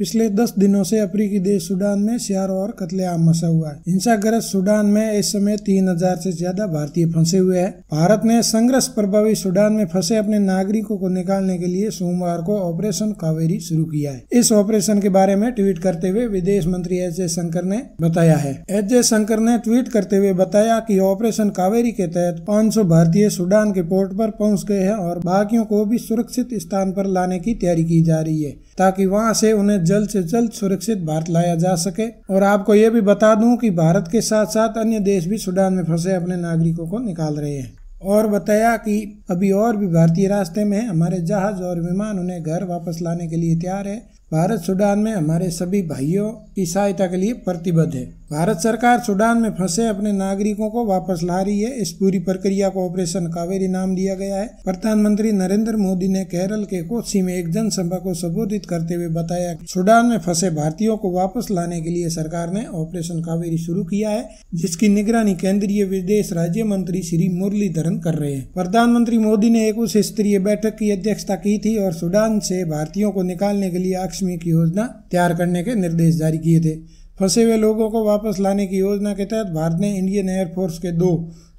पिछले दस दिनों से अफ्रीकी देश सूडान में सियार और कतलेआम मसा हुआ है हिंसाग्रस्त सूडान में इस समय तीन हजार से ज्यादा भारतीय फंसे हुए हैं भारत ने संघर्ष प्रभावित सूडान में फंसे अपने नागरिकों को निकालने के लिए सोमवार को ऑपरेशन कावेरी शुरू किया है इस ऑपरेशन के बारे में ट्वीट करते हुए विदेश मंत्री एस जयशंकर ने बताया है एस जयशंकर ने ट्वीट करते हुए बताया की ऑपरेशन कावेरी के तहत पाँच भारतीय सूडान के पोर्ट आरोप पहुँच गए हैं और बाकियों को भी सुरक्षित स्थान पर लाने की तैयारी की जा रही है ताकि वहाँ से उन्हें जल्द से जल्द सुरक्षित भारत लाया जा सके और आपको ये भी बता दूं कि भारत के साथ साथ अन्य देश भी सूडान में फंसे अपने नागरिकों को निकाल रहे हैं और बताया कि अभी और भी भारतीय रास्ते में हमारे जहाज और विमान उन्हें घर वापस लाने के लिए तैयार है भारत सूडान में हमारे सभी भाइयों की सहायता के लिए प्रतिबद्ध है भारत सरकार सूडान में फंसे अपने नागरिकों को वापस ला रही है इस पूरी प्रक्रिया को ऑपरेशन कावेरी नाम दिया गया है प्रधानमंत्री नरेंद्र मोदी ने केरल के कोसी में एक जनसभा को संबोधित करते हुए बताया सूडान में फंसे भारतीयों को वापस लाने के लिए सरकार ने ऑपरेशन कावेरी शुरू किया है जिसकी निगरानी केंद्रीय विदेश राज्य मंत्री श्री मुरलीधरन कर रहे हैं प्रधानमंत्री मोदी ने एक उच्च स्तरीय बैठक की अध्यक्षता की थी और सूडान से भारतीयों को निकालने के लिए लक्ष्मी की योजना तैयार करने के निर्देश जारी किए थे फंसे हुए लोगों को वापस लाने की योजना के तहत भारत ने इंडियन एयरफोर्स के दो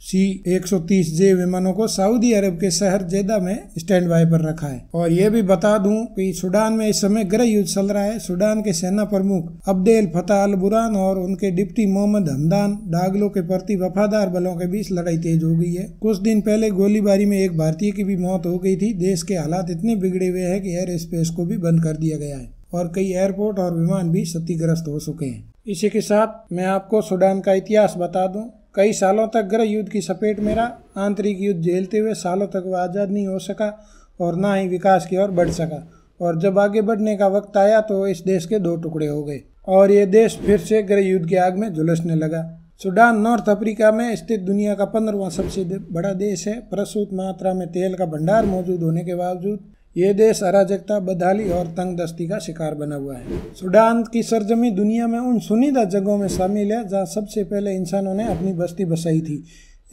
सी 130 जे विमानों को सऊदी अरब के शहर जेदा में स्टैंड बाय पर रखा है और ये भी बता दूं कि सूडान में इस समय गृह युद्ध चल रहा है सूडान के सेना प्रमुख अब्देल फतेह अल बुरान और उनके डिप्टी मोहम्मद हमदान डागलो के प्रति वफादार बलों के बीच लड़ाई तेज हो गई है कुछ दिन पहले गोलीबारी में एक भारतीय की भी मौत हो गई थी देश के हालात इतने बिगड़े हुए है की एयर स्पेस को भी बंद कर दिया गया है और कई एयरपोर्ट और विमान भी क्षतिग्रस्त हो चुके हैं इसी के साथ मैं आपको सूडान का इतिहास बता दूं कई सालों तक गृह युद्ध की सपेट में रहा आंतरिक युद्ध झेलते हुए सालों तक वह आज़ाद नहीं हो सका और ना ही विकास की ओर बढ़ सका और जब आगे बढ़ने का वक्त आया तो इस देश के दो टुकड़े हो गए और ये देश फिर से गृह युद्ध की आग में झुलसने लगा सूडान नॉर्थ अफ्रीका में स्थित दुनिया का पंद्रहवा सबसे बड़ा देश है प्रसूत मात्रा में तेल का भंडार मौजूद होने के बावजूद ये देश अराजकता बदहाली और तंगदस्ती का शिकार बना हुआ है सूडान की सरजमी दुनिया में उन सुनीदा जगहों में शामिल है जहाँ सबसे पहले इंसानों ने अपनी बस्ती बसाई थी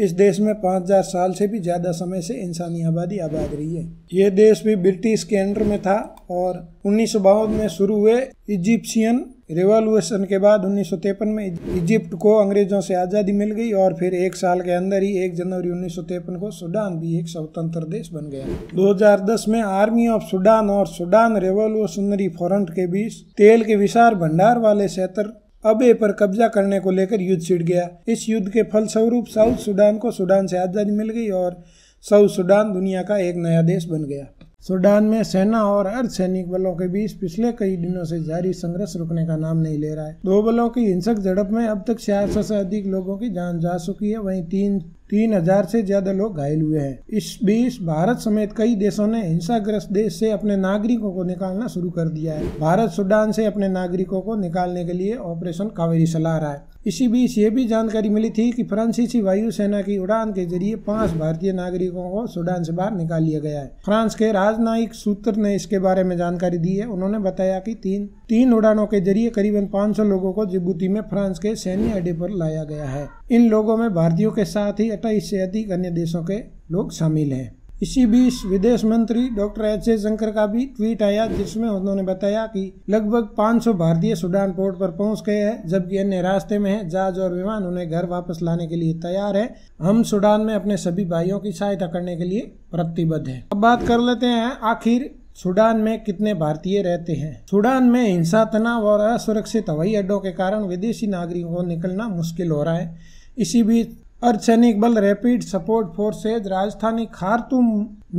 इस देश में 5000 साल से भी ज़्यादा समय से इंसानी आबादी आबाद रही है ये देश भी ब्रिटिश के अंडर में था और उन्नीस में शुरू हुए इजिप्शियन रिवॉल्यूशन के बाद उन्नीस में इजिप्ट को अंग्रेज़ों से आज़ादी मिल गई और फिर एक साल के अंदर ही एक जनवरी उन्नीस को सूडान भी एक स्वतंत्र देश बन गया 2010 में आर्मी ऑफ सूडान और सूडान रिवॉल्यूशनरी फ्रंट के बीच तेल के विशाल भंडार वाले क्षेत्र अबे पर कब्जा करने को लेकर युद्ध छिड़ गया इस युद्ध के फलस्वरूप साउथ सूडान को सूडान से आज़ादी मिल गई और साउथ सूडान दुनिया का एक नया देश बन गया सूडान में सेना और अर्धसैनिक बलों के बीच पिछले कई दिनों से जारी संघर्ष रुकने का नाम नहीं ले रहा है दो बलों की हिंसक झड़प में अब तक चार सौ से अधिक लोगों की जान जा चुकी है वहीं तीन तीन हजार से ज्यादा लोग घायल हुए हैं इस बीच भारत समेत कई देशों ने हिंसाग्रस्त देश से अपने नागरिकों को निकालना शुरू कर दिया है भारत सूडान से अपने नागरिकों को निकालने के लिए ऑपरेशन कावेरी चला रहा है इसी बीच ये भी जानकारी मिली थी कि फ्रांसीसी वायुसेना की उड़ान के जरिए पांच भारतीय नागरिकों को सूडान से बाहर निकाल लिया गया है फ्रांस के राजनयिक सूत्र ने इसके बारे में जानकारी दी है उन्होंने बताया कि तीन तीन उड़ानों के जरिए करीबन 500 लोगों को जिबूती में फ्रांस के सैन्य अड्डे पर लाया गया है इन लोगों में भारतीयों के साथ ही अट्ठाईस से अधिक अन्य देशों के लोग शामिल हैं इसी बीच विदेश मंत्री डॉक्टर एच ए शंकर का भी ट्वीट आया जिसमें उन्होंने बताया कि लगभग 500 भारतीय सूडान पोर्ट पर पहुंच गए हैं जबकि अन्य रास्ते में हैं जहाज और विमान उन्हें घर वापस लाने के लिए तैयार है हम सूडान में अपने सभी भाइयों की सहायता करने के लिए प्रतिबद्ध है अब बात कर लेते हैं आखिर सूडान में कितने भारतीय रहते हैं सूडान में हिंसा तनाव और असुरक्षित हवाई अड्डों के कारण विदेशी नागरिकों को निकलना मुश्किल हो रहा है इसी बीच अर्धसैनिक बल रैपिड सपोर्ट फोर्सेज राजधानी खारतूम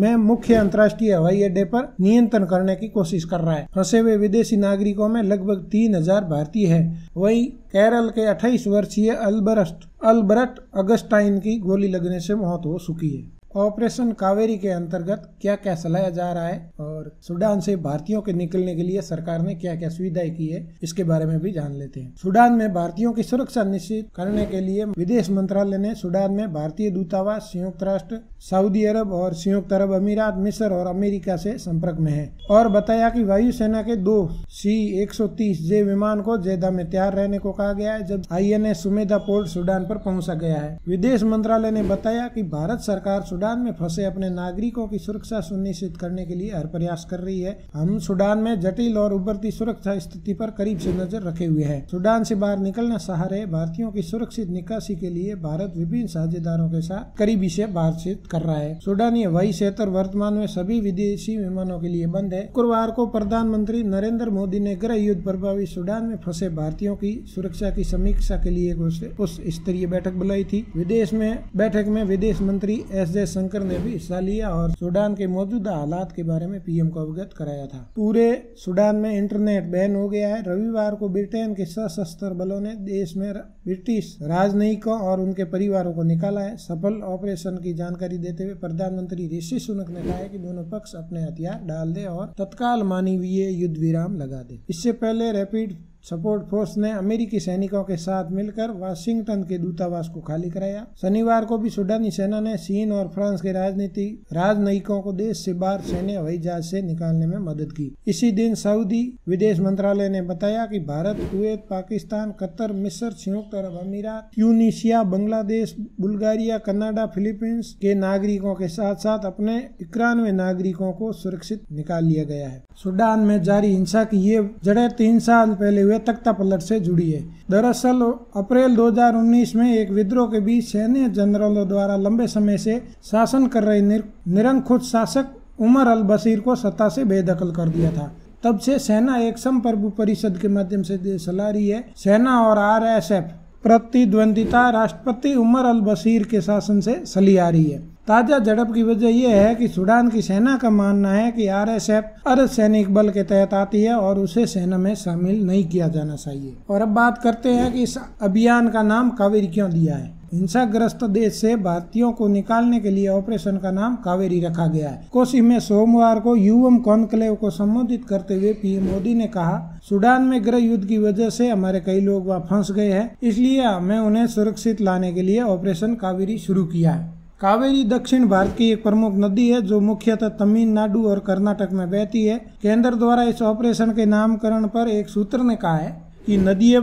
में मुख्य अंतर्राष्ट्रीय हवाई अड्डे पर नियंत्रण करने की कोशिश कर रहा है फंसे हुए विदेशी नागरिकों में लगभग तीन हजार भारतीय है वही केरल के 28 वर्षीय अल्बरस्ट अल्बरट अगस्टाइन की गोली लगने से मौत हो चुकी है ऑपरेशन कावेरी के अंतर्गत क्या क्या चलाया जा रहा है और सूडान से भारतीयों के निकलने के लिए सरकार ने क्या क्या सुविधाएं की है इसके बारे में भी जान लेते हैं सूडान में भारतीयों की सुरक्षा निश्चित करने के लिए विदेश मंत्रालय ने सूडान में भारतीय दूतावास संयुक्त राष्ट्र सऊदी अरब और संयुक्त अरब अमीरात मिस्र और अमेरिका से संपर्क में है और बताया की वायुसेना के दो सी एक जे विमान को जेदा में तैयार रहने को कहा गया है जब I N Sumedha port Sudan पर पहुंचा गया है विदेश मंत्रालय ने बताया की भारत सरकार सूडान में फंसे अपने नागरिकों की सुरक्षा सुनिश्चित करने के लिए हर प्रयास कर रही है हम सूडान में जटिल और उभरती सुरक्षा स्थिति पर करीब से नजर रखे हुए हैं सूडान से बाहर निकलना सहारे भारतीयों की सुरक्षित निकासी के लिए भारत विभिन्न साझेदारों के साथ करीबी से बातचीत कर रहा है सूडानी हवाई क्षेत्र वर्तमान में सभी विदेशी विमानों के लिए बंद है शुक्रवार को प्रधानमंत्री नरेंद्र मोदी ने गृह युद्ध प्रभावित सूडान में फंसे भारतीयों की सुरक्षा की समीक्षा के लिए उस स्तरीय बैठक बुलाई थी विदेश में बैठक में विदेश मंत्री एस जयशंकर ने भी हिस्सा लिया और सूडान के मौजूदा हालात के बारे में पीएम को अवगत कराया था पूरे सूडान में इंटरनेट बैन हो गया है रविवार को ब्रिटेन के सशस्त्र बलों ने देश में ब्रिटिश राजनयिकों और उनके परिवारों को निकाला है सफल ऑपरेशन की जानकारी देते हुए प्रधानमंत्री ऋषि सुनक ने कहा है कि दोनों पक्ष अपने हथियार डाल दे और तत्काल मानवीय युद्ध विराम लगा दे इससे पहले रैपिड सपोर्ट फोर्स ने अमेरिकी सैनिकों के साथ मिलकर वाशिंगटन के दूतावास को खाली कराया शनिवार को भी सूडानी सेना ने चीन और फ्रांस के राजनीति राजनयिकों को देश से बाहर सैन्य हवाई जहाज से निकालने में मदद की इसी दिन सऊदी विदेश मंत्रालय ने बताया कि भारत कुवैत पाकिस्तान कतर मिस्र संयुक्त अरब अमीरात Tunisia Bangladesh Bulgaria Canada Philippines के नागरिकों के साथ साथ अपने इक्यानवे नागरिकों को सुरक्षित निकाल लिया गया है सूडान में जारी हिंसा की ये जड़े तीन साल पहले हुए तख्ता पलट से जुड़ी है दरअसल अप्रैल 2019 में एक विद्रोह के बीच सैन्य जनरलों द्वारा लंबे समय से शासन कर रहे निर, निरंकुश शासक उमर अल बशीर को सत्ता से बेदखल कर दिया था तब से सेना एक संप्रभु परिषद के माध्यम से चला रही है सेना और आरएसएफ प्रतिद्वंदिता राष्ट्रपति उमर अल बशीर के शासन से सली आ रही है ताज़ा झड़प की वजह यह है कि सूडान की सेना का मानना है कि आरएसएफ अरब सैनिक बल के तहत आती है और उसे सेना में शामिल नहीं किया जाना चाहिए और अब बात करते हैं कि इस अभियान का नाम कावेरी क्यों दिया है हिंसाग्रस्त देश से भारतीयों को निकालने के लिए ऑपरेशन का नाम कावेरी रखा गया है कोसी में सोमवार को यूएम कॉन्क्लेव को संबोधित करते हुए पीएम मोदी ने कहा सूडान में गृह युद्ध की वजह से हमारे कई लोग वहाँ फंस गए हैं इसलिए हमें उन्हें सुरक्षित लाने के लिए ऑपरेशन कावेरी शुरू किया है कावेरी दक्षिण भारत की एक प्रमुख नदी है जो मुख्यतः तमिलनाडु और कर्नाटक में बहती है केंद्र द्वारा इस ऑपरेशन के नामकरण पर एक सूत्र ने कहा है कि नदी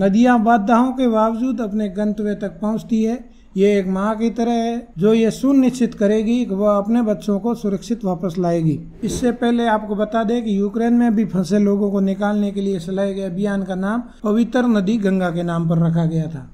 नदियां बाधाओं के बावजूद अपने गंतव्य तक पहुँचती है ये एक माँ की तरह है जो ये सुनिश्चित करेगी कि वह अपने बच्चों को सुरक्षित वापस लाएगी इससे पहले आपको बता दें कि यूक्रेन में भी फंसे लोगों को निकालने के लिए चलाए गए अभियान का नाम पवित्र नदी गंगा के नाम पर रखा गया था